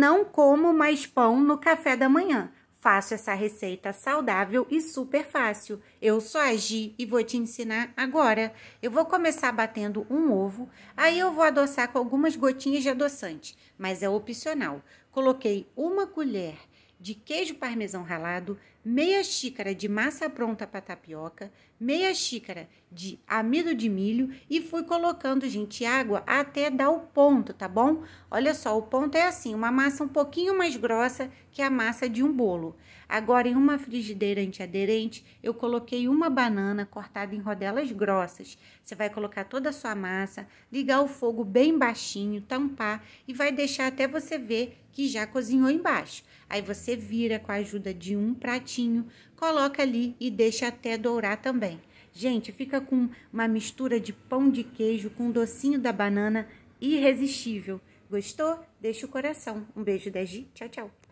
não como mais pão no café da manhã. Faço essa receita saudável e super fácil. Eu sou a Gi e vou te ensinar agora. Eu vou começar batendo um ovo, aí eu vou adoçar com algumas gotinhas de adoçante, mas é opcional. Coloquei uma colher de queijo parmesão ralado, meia xícara de massa pronta para tapioca, meia xícara de amido de milho e fui colocando, gente, água até dar o ponto, tá bom? Olha só, o ponto é assim, uma massa um pouquinho mais grossa que a massa de um bolo. Agora, em uma frigideira antiaderente, eu coloquei uma banana cortada em rodelas grossas. Você vai colocar toda a sua massa, ligar o fogo bem baixinho, tampar e vai deixar até você ver que já cozinhou embaixo. Aí você vira com a ajuda de um pratinho, coloca ali e deixa até dourar também. Gente, fica com uma mistura de pão de queijo com docinho da banana irresistível. Gostou? Deixa o coração. Um beijo, Degi. Tchau, tchau.